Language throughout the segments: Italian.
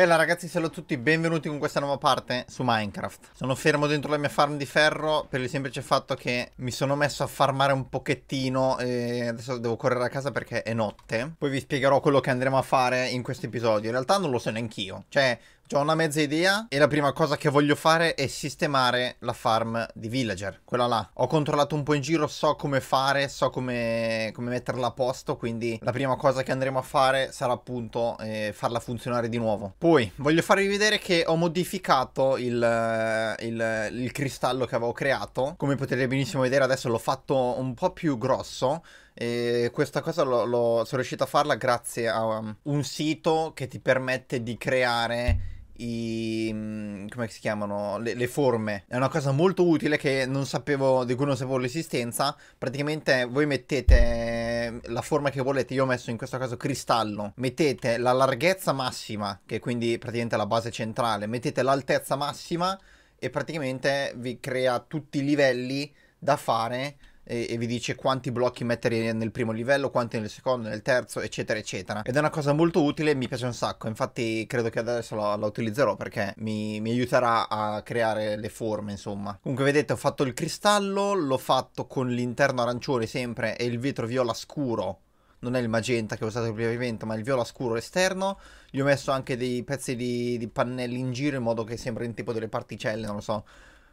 Hello ragazzi, salve a tutti, benvenuti con questa nuova parte su Minecraft. Sono fermo dentro la mia farm di ferro per il semplice fatto che mi sono messo a farmare un pochettino e adesso devo correre a casa perché è notte. Poi vi spiegherò quello che andremo a fare in questo episodio. In realtà non lo so neanch'io, cioè ho una mezza idea e la prima cosa che voglio fare è sistemare la farm di villager, quella là. Ho controllato un po' in giro, so come fare, so come, come metterla a posto, quindi la prima cosa che andremo a fare sarà appunto eh, farla funzionare di nuovo. Poi voglio farvi vedere che ho modificato il, il, il cristallo che avevo creato, come potete benissimo vedere adesso l'ho fatto un po' più grosso, e questa cosa lo, lo, sono riuscito a farla grazie a um, un sito che ti permette di creare i, mm, come si chiamano le, le, forme è una cosa molto utile che non sapevo di cui non sapevo l'esistenza praticamente voi mettete mm, la forma che volete io ho messo in questo caso cristallo mettete la larghezza massima che è quindi praticamente la base centrale mettete l'altezza massima e praticamente vi crea tutti i livelli da fare e, e, vi dice quanti blocchi mettere nel primo livello, quanti nel secondo, nel terzo, eccetera, eccetera. Ed è una cosa molto utile, e mi piace un sacco, infatti credo che adesso la, la utilizzerò perché mi, mi, aiuterà a creare le forme, insomma. Comunque vedete, ho fatto il cristallo, l'ho fatto con l'interno arancione sempre e il vetro viola scuro non è il magenta che ho usato prima, ma il viola scuro esterno. Gli ho messo anche dei pezzi di, di pannelli in giro in modo che sembrino tipo delle particelle, non lo so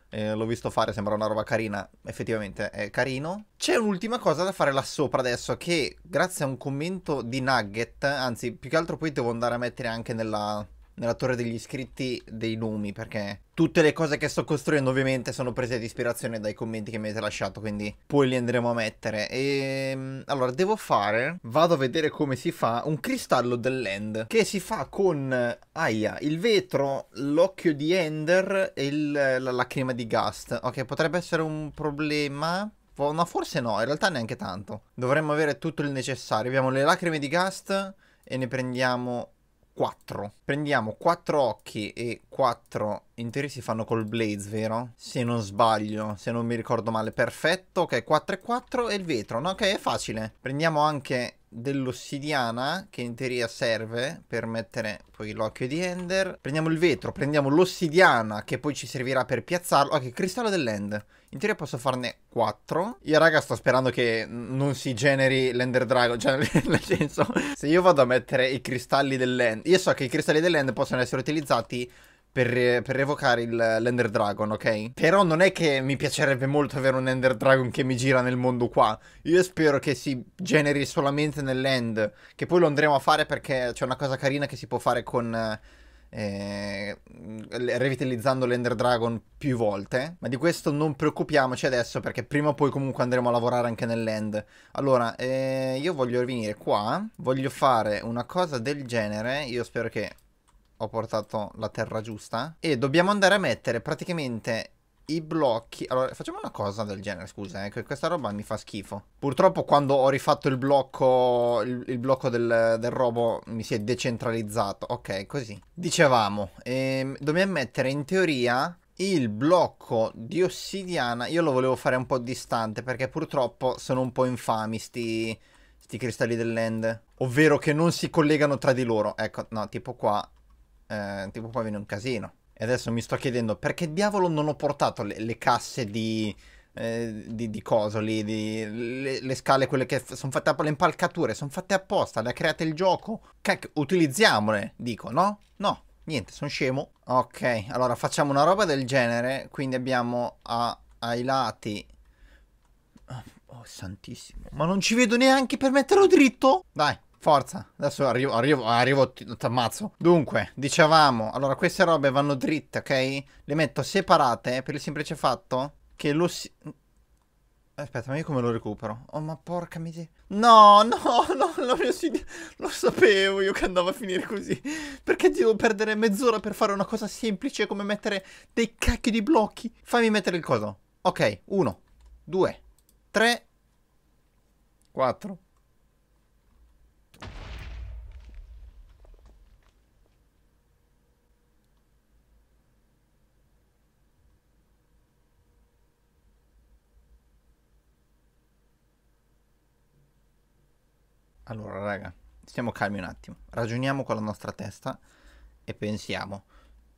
eh, l'ho visto fare, sembra una roba carina, effettivamente è carino. C'è un'ultima cosa da fare là sopra adesso che grazie a un commento di Nugget, anzi più che altro poi devo andare a mettere anche nella, nella torre degli iscritti dei numi perché tutte le cose che sto costruendo ovviamente sono prese di ispirazione dai commenti che mi avete lasciato quindi poi li andremo a mettere e ehm, allora devo fare vado a vedere come si fa un cristallo dell'end che si fa con aia il vetro l'occhio di ender e il, la lacrima di gast ok potrebbe essere un problema No, forse no, in realtà neanche tanto. Dovremmo avere tutto il necessario. Abbiamo le lacrime di Gast e ne prendiamo 4. Prendiamo 4 occhi e 4 interi si fanno col blaze, vero? Se non sbaglio, se non mi ricordo male. Perfetto, ok, 4 e 4 e il vetro, no? Ok, è facile. Prendiamo anche dell'ossidiana che in teoria serve per mettere poi l'occhio di Ender. Prendiamo il vetro, prendiamo l'ossidiana che poi ci servirà per piazzarlo. Ok, cristallo dell'End. In teoria posso farne 4. Io raga sto sperando che non si generi l'Ender Dragon, cioè nel senso se io vado a mettere i cristalli dell'End, io so che i cristalli dell'End possono essere utilizzati per, per revocare il, l'Ender Dragon, ok? Però non è che mi piacerebbe molto avere un Ender Dragon che mi gira nel mondo qua. Io spero che si generi solamente nell'End, che poi lo andremo a fare perché c'è una cosa carina che si può fare con... Eh, revitalizzando l'Ender Dragon più volte. Ma di questo non preoccupiamoci adesso perché prima o poi comunque andremo a lavorare anche nell'end. Allora, eh, io voglio venire qua, voglio fare una cosa del genere, io spero che ho portato la terra giusta. E dobbiamo andare a mettere praticamente i blocchi... Allora, facciamo una cosa del genere, scusa, eh, che questa roba mi fa schifo. Purtroppo quando ho rifatto il blocco, il, il blocco del, del, robo mi si è decentralizzato. Ok, così. Dicevamo, ehm, dobbiamo mettere in teoria il blocco di ossidiana. Io lo volevo fare un po' distante perché purtroppo sono un po' infami sti, sti cristalli dell'end. Ovvero che non si collegano tra di loro. Ecco, no, tipo qua eh, tipo qua viene un casino. E adesso mi sto chiedendo perché diavolo non ho portato le, le casse di, eh, di, di coso lì, di, le, le, scale quelle che sono fatte apposta, le impalcature, sono fatte apposta, le ha create il gioco. Cacchio, utilizziamole, dico, no? No, niente, sono scemo. Ok, allora facciamo una roba del genere, quindi abbiamo a, ai lati... Oh, oh santissimo, ma non ci vedo neanche per metterlo dritto? Dai, Forza, adesso arrivo, arrivo, arrivo, ti ammazzo. Dunque, dicevamo, allora queste robe vanno dritte, ok? Le metto separate per il semplice fatto che lo si... Aspetta, ma io come lo recupero? Oh, ma porca miseria. No, no, no, la mia sinistra... Lo sapevo io che andava a finire così. Perché devo perdere mezz'ora per fare una cosa semplice come mettere dei cacchi di blocchi? Fammi mettere il coso. Ok, uno, due, tre, quattro. Allora, raga, stiamo calmi un attimo. Ragioniamo con la nostra testa e pensiamo,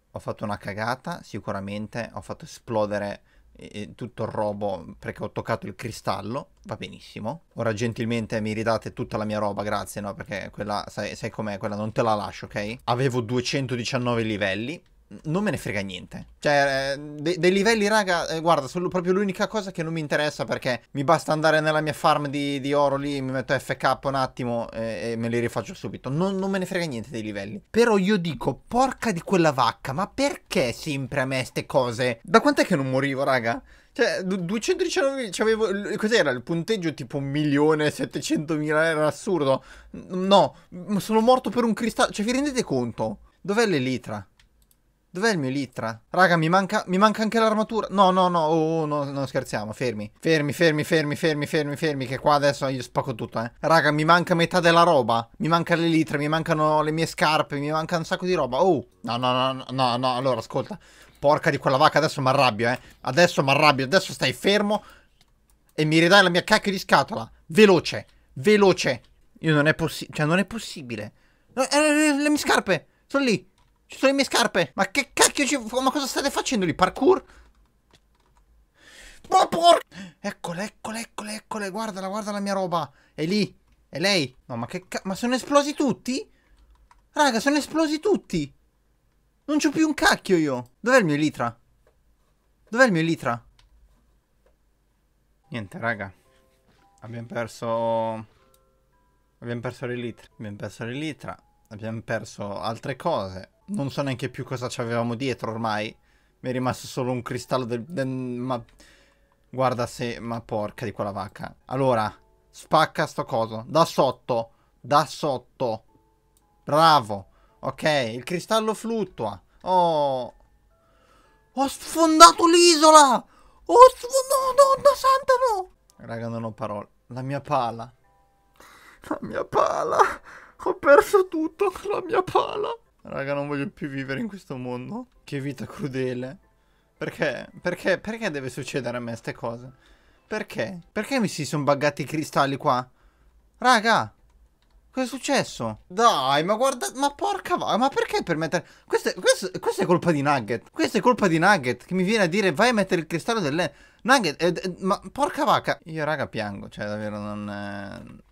ho fatto una cagata, sicuramente ho fatto esplodere eh, tutto il robo perché ho toccato il cristallo, va benissimo. Ora gentilmente mi ridate tutta la mia roba, grazie, no? Perché quella, sai, sai com'è, quella non te la lascio, ok? Avevo 219 livelli, non me ne frega niente. Cioè, eh, de- dei livelli, raga, eh, guarda, sono proprio l'unica cosa che non mi interessa perché mi basta andare nella mia farm di, di oro lì, mi metto FK un attimo e, eh, e me li rifaccio subito. Non, non, me ne frega niente dei livelli. Però io dico, porca di quella vacca, ma perché sempre a me ste cose? Da quant'è che non morivo, raga? Cioè, 219 c'avevo. Cos'era? Il punteggio tipo 1.700.000 era assurdo. No, sono morto per un cristallo. Cioè, vi rendete conto? Dov'è l'elitra? Dov'è il mio Litra? Raga, mi manca, mi manca anche l'armatura. No, no, no, oh, oh, no, non scherziamo, fermi. Fermi, fermi, fermi, fermi, fermi, fermi, che qua adesso io spacco tutto, eh. Raga, mi manca metà della roba. Mi manca le litre, mi mancano le mie scarpe, mi manca un sacco di roba. Oh, no, no, no, no, no, no. allora, ascolta. Porca di quella vacca, adesso mi arrabbio, eh. Adesso mi arrabbio, adesso stai fermo e mi ridai la mia cacchio di scatola. Veloce, veloce. Io non è possibile, cioè non è possibile. Le, eh, le, eh, eh, le mie scarpe, sono lì. Ci sono le mie scarpe. Ma che cacchio ci... Ma cosa state facendo lì? Parkour? Ma oh, por... Eccola, eccola, eccola, eccola. Guardala, guarda la mia roba. È lì. È lei. No, ma che cacchio... Ma sono esplosi tutti? Raga, sono esplosi tutti. Non c'ho più un cacchio io. Dov'è il mio litra? Dov'è il mio litra? Niente, raga. Abbiamo perso... Abbiamo perso le l'elitra. Abbiamo perso le l'elitra. Abbiamo perso altre cose non so neanche più cosa ci avevamo dietro ormai. Mi è rimasto solo un cristallo del... del ma... Guarda se... Ma porca di quella vacca. Allora, spacca sto coso. Da sotto. Da sotto. Bravo. Ok, il cristallo fluttua. Oh... Ho sfondato l'isola! Ho sfondato... Nonna oh, santa no! Raga, non ho parole. La mia pala. La mia pala. Ho perso tutto. con La mia pala. Raga, non voglio più vivere in questo mondo. Che vita crudele. Perché? Perché? Perché deve succedere a me queste cose? Perché? Perché mi si sono buggati i cristalli qua? Raga! Cosa è successo? Dai, ma guarda... Ma porca va... Ma perché permettere... Questo Questa, questa, questa è colpa di Nugget. Questa è colpa di Nugget che mi viene a dire vai a mettere il cristallo delle... Nugget, eh, eh, ma porca vacca. Io raga piango, cioè davvero non... Eh,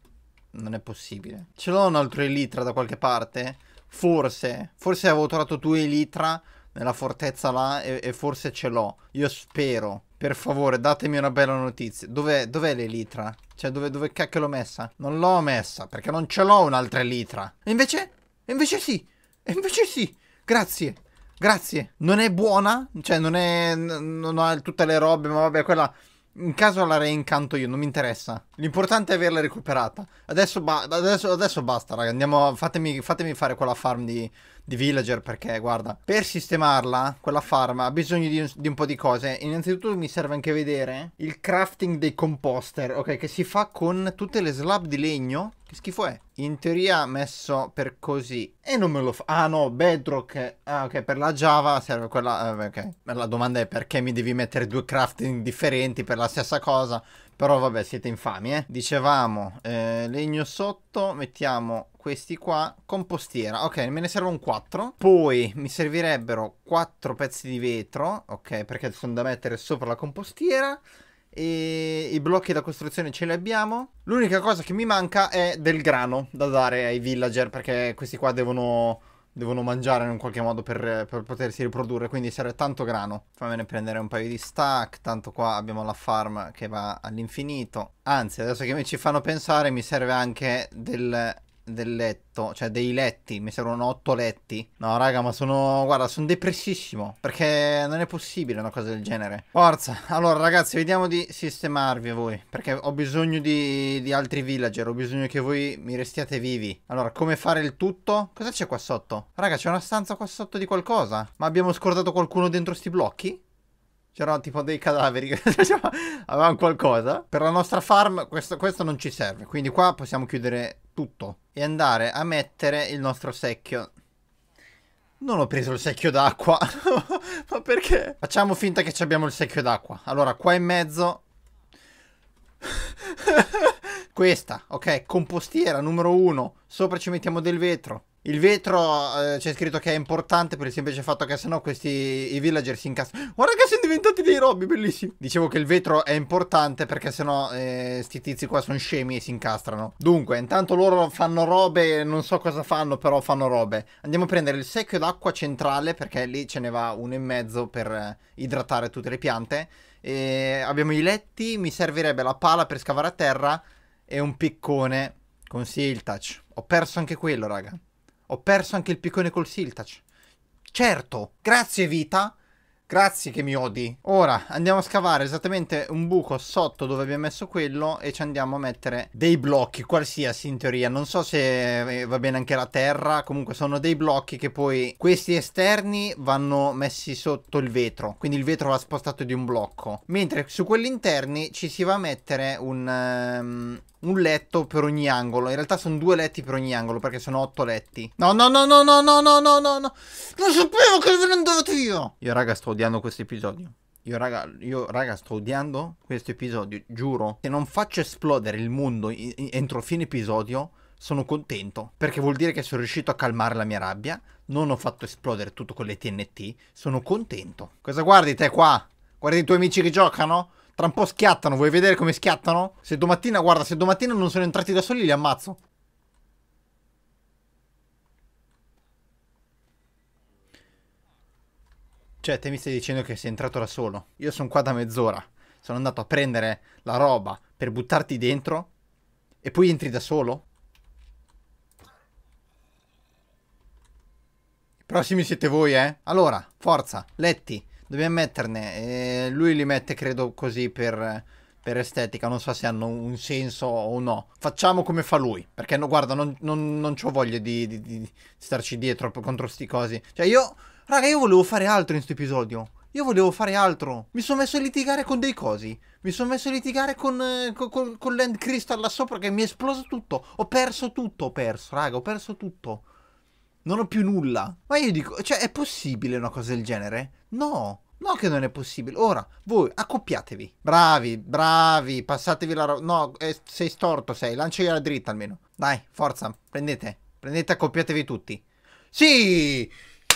non è possibile. Ce l'ho un altro Elytra da qualche parte? Forse, forse avevo trovato due Elitra nella fortezza là e, e forse ce l'ho. Io spero. Per favore, datemi una bella notizia. Dov'è, dov'è l'elitra? Cioè, dove, dove cacchio l'ho messa? Non l'ho messa, perché non ce l'ho un'altra elitra. E invece? E invece sì. E invece sì. Grazie. Grazie. Non è buona? Cioè, non è... Non ha tutte le robe, ma vabbè, quella... In caso la reincanto io, non mi interessa. L'importante è averla recuperata. Adesso, ba- adesso, adesso basta, raga. Andiamo, fatemi, fatemi fare quella farm di di villager perché guarda, per sistemarla, quella farm ha bisogno di un, di un, po' di cose. Innanzitutto mi serve anche vedere il crafting dei composter, ok, che si fa con tutte le slab di legno. Che schifo è? In teoria messo per così. E non me lo fa. Ah no, bedrock. Ah ok, per la Java serve quella... Eh, ok. La domanda è perché mi devi mettere due crafting differenti per la stessa cosa? Però vabbè, siete infami, eh. Dicevamo, eh, legno sotto, mettiamo questi qua, compostiera. Ok, me ne servono 4. Poi mi servirebbero 4 pezzi di vetro, ok, perché sono da mettere sopra la compostiera. E i blocchi da costruzione ce li abbiamo. L'unica cosa che mi manca è del grano da dare ai villager, perché questi qua devono devono mangiare in un qualche modo per, per potersi riprodurre, quindi serve tanto grano. Fammene prendere un paio di stack, tanto qua abbiamo la farm che va all'infinito. Anzi, adesso che mi ci fanno pensare mi serve anche del del letto, cioè dei letti, mi servono otto letti. No, raga, ma sono, guarda, sono depressissimo, perché non è possibile una cosa del genere. Forza, allora ragazzi, vediamo di sistemarvi voi, perché ho bisogno di, di altri villager, ho bisogno che voi mi restiate vivi. Allora, come fare il tutto? Cosa c'è qua sotto? Raga, c'è una stanza qua sotto di qualcosa? Ma abbiamo scordato qualcuno dentro sti blocchi? C'erano tipo dei cadaveri, avevamo qualcosa. Per la nostra farm questo, questo non ci serve, quindi qua possiamo chiudere tutto e andare a mettere il nostro secchio. Non ho preso il secchio d'acqua, ma perché? Facciamo finta che abbiamo il secchio d'acqua. Allora, qua in mezzo... Questa, ok, compostiera numero uno. Sopra ci mettiamo del vetro. Il vetro eh, c'è scritto che è importante per il semplice fatto che sennò questi i villager si incastrano. Guarda che sono diventati dei robbi, bellissimi. Dicevo che il vetro è importante perché sennò eh, sti tizi qua sono scemi e si incastrano. Dunque, intanto loro fanno robe, non so cosa fanno, però fanno robe. Andiamo a prendere il secchio d'acqua centrale perché lì ce ne va uno e mezzo per eh, idratare tutte le piante. E abbiamo i letti, mi servirebbe la pala per scavare a terra e un piccone con Siltach. Ho perso anche quello, raga. Ho perso anche il piccone col Siltach. Certo, grazie vita. Grazie che mi odi. Ora andiamo a scavare esattamente un buco sotto dove abbiamo messo quello e ci andiamo a mettere dei blocchi qualsiasi in teoria. Non so se eh, va bene anche la terra, comunque sono dei blocchi che poi questi esterni vanno messi sotto il vetro, quindi il vetro va spostato di un blocco. Mentre su quelli interni ci si va a mettere un... Um, un letto per ogni angolo. In realtà sono due letti per ogni angolo perché sono otto letti. No, no, no, no, no, no, no, no, no. Non sapevo che venivo io. Io raga sto odiando questo episodio. Io raga, io raga sto odiando questo episodio, giuro. Se non faccio esplodere il mondo in, in, entro fine episodio, sono contento. Perché vuol dire che sono riuscito a calmare la mia rabbia. Non ho fatto esplodere tutto con le TNT. Sono contento. Cosa guardi te qua? Guardi i tuoi amici che giocano? Tra un po' schiattano, vuoi vedere come schiattano? Se domattina, guarda, se domattina non sono entrati da soli li ammazzo. Cioè, te mi stai dicendo che sei entrato da solo? Io sono qua da mezz'ora. Sono andato a prendere la roba per buttarti dentro e poi entri da solo? I prossimi siete voi, eh? Allora, forza, letti. Dobbiamo metterne. E eh, lui li mette, credo, così per per estetica, non so se hanno un senso o no. Facciamo come fa lui, perché no, guarda, non, non, non ho voglia di, di, di, starci dietro contro sti cosi. Cioè io, raga, io volevo fare altro in questo episodio. Io volevo fare altro. Mi sono messo a litigare con dei cosi. Mi sono messo a litigare con, eh, con, con, con l'end crystal là sopra che mi è esploso tutto. Ho perso tutto, ho perso, raga, ho perso tutto. Non ho più nulla. Ma io dico, cioè, è possibile una cosa del genere? No. No che non è possibile. Ora, voi accoppiatevi. Bravi, bravi, passatevi la roba. No, eh, sei storto, sei. Lanciala dritta almeno. Dai, forza, prendete. Prendete, accoppiatevi tutti. Sì!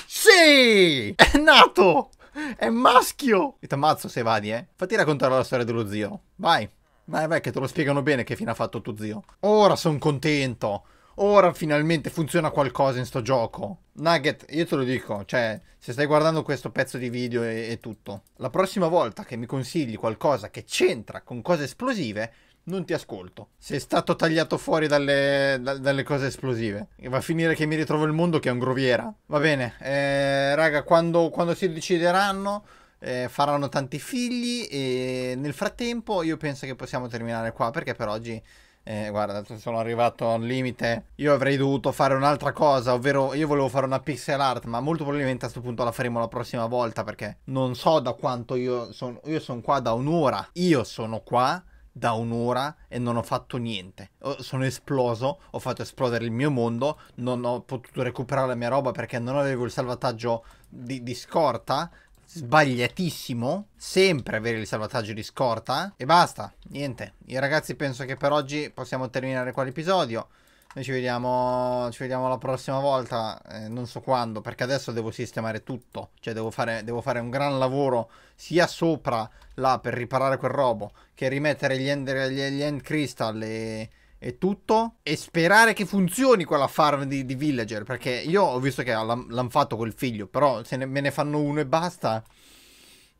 Sì! È nato! È maschio! E ti ammazzo se vadi, eh. Fatti raccontare la storia dello zio. Vai. Vai, vai, che te lo spiegano bene che fine ha fatto tuo zio. Ora sono contento ora finalmente funziona qualcosa in sto gioco. Nugget, io te lo dico, cioè, se stai guardando questo pezzo di video e, e tutto, la prossima volta che mi consigli qualcosa che c'entra con cose esplosive, non ti ascolto. Sei stato tagliato fuori dalle, da, dalle, cose esplosive. E va a finire che mi ritrovo il mondo che è un groviera. Va bene, eh, raga, quando, quando, si decideranno eh, faranno tanti figli e nel frattempo io penso che possiamo terminare qua perché per oggi eh, guarda, sono arrivato al limite. Io avrei dovuto fare un'altra cosa, ovvero io volevo fare una pixel art, ma molto probabilmente a questo punto la faremo la prossima volta perché non so da quanto io sono... Io sono qua da un'ora. Io sono qua da un'ora e non ho fatto niente. Sono esploso, ho fatto esplodere il mio mondo, non ho potuto recuperare la mia roba perché non avevo il salvataggio di, di scorta sbagliatissimo sempre avere il salvataggio di scorta e basta, niente. Io ragazzi penso che per oggi possiamo terminare quell'episodio Noi ci vediamo, ci vediamo la prossima volta, eh, non so quando, perché adesso devo sistemare tutto, cioè devo fare, devo fare un gran lavoro sia sopra là per riparare quel robo, che rimettere gli end, gli, gli end crystal e e tutto e sperare che funzioni quella farm di, di villager perché io ho visto che l'hanno fatto quel figlio però se ne, me ne fanno uno e basta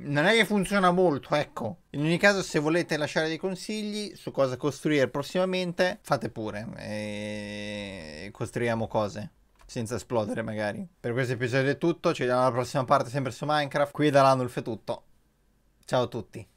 non è che funziona molto, ecco. In ogni caso, se volete lasciare dei consigli su cosa costruire prossimamente, fate pure. E costruiamo cose. Senza esplodere, magari. Per questo episodio è tutto. Ci vediamo alla prossima parte, sempre su Minecraft. Qui da Lanulf è tutto. Ciao a tutti.